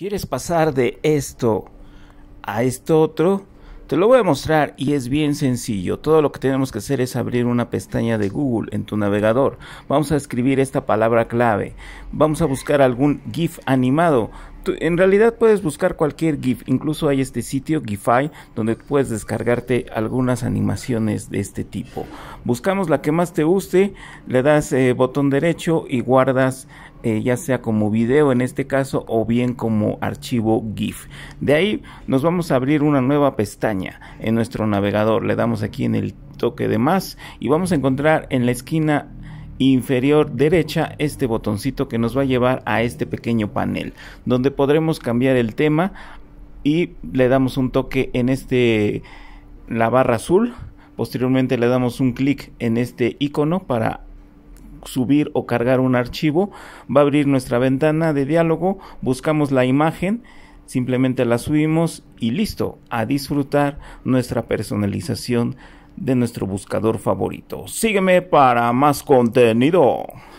¿Quieres pasar de esto a esto otro? Te lo voy a mostrar y es bien sencillo. Todo lo que tenemos que hacer es abrir una pestaña de Google en tu navegador. Vamos a escribir esta palabra clave. Vamos a buscar algún GIF animado en realidad puedes buscar cualquier GIF, incluso hay este sitio GIFI donde puedes descargarte algunas animaciones de este tipo. Buscamos la que más te guste, le das eh, botón derecho y guardas eh, ya sea como video en este caso o bien como archivo GIF. De ahí nos vamos a abrir una nueva pestaña en nuestro navegador. Le damos aquí en el toque de más y vamos a encontrar en la esquina inferior derecha este botoncito que nos va a llevar a este pequeño panel donde podremos cambiar el tema y le damos un toque en este la barra azul posteriormente le damos un clic en este icono para subir o cargar un archivo va a abrir nuestra ventana de diálogo buscamos la imagen simplemente la subimos y listo a disfrutar nuestra personalización de nuestro buscador favorito. Sígueme para más contenido.